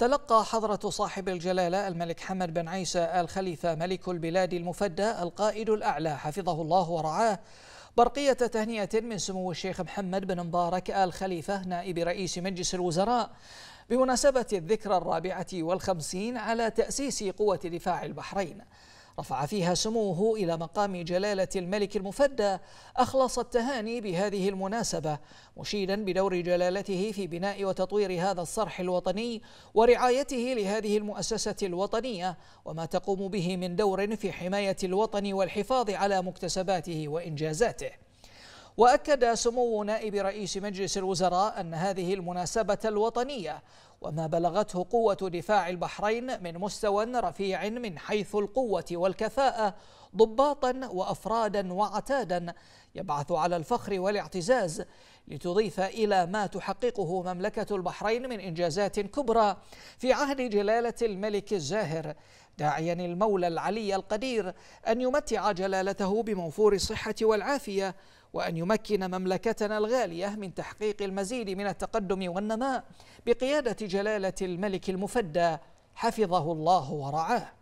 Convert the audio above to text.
تلقى حضرة صاحب الجلالة الملك حمد بن عيسى آل خليفة ملك البلاد المفدى القائد الأعلى حفظه الله ورعاه برقية تهنئة من سمو الشيخ محمد بن مبارك آل خليفة نائب رئيس مجلس الوزراء بمناسبة الذكرى الرابعة والخمسين على تأسيس قوة دفاع البحرين رفع فيها سموه إلى مقام جلالة الملك المفدى أخلص التهاني بهذه المناسبة مشيدا بدور جلالته في بناء وتطوير هذا الصرح الوطني ورعايته لهذه المؤسسة الوطنية وما تقوم به من دور في حماية الوطن والحفاظ على مكتسباته وإنجازاته وأكد سمو نائب رئيس مجلس الوزراء أن هذه المناسبة الوطنية وما بلغته قوة دفاع البحرين من مستوى رفيع من حيث القوة والكفاءة ضباطا وأفرادا وعتادا يبعث على الفخر والاعتزاز لتضيف إلى ما تحققه مملكة البحرين من إنجازات كبرى في عهد جلالة الملك الزاهر داعيا المولى العلي القدير أن يمتع جلالته بموفور الصحة والعافية وأن يمكن مملكتنا الغالية من تحقيق المزيد من التقدم والنماء بقيادة جلالة الملك المفدى حفظه الله ورعاه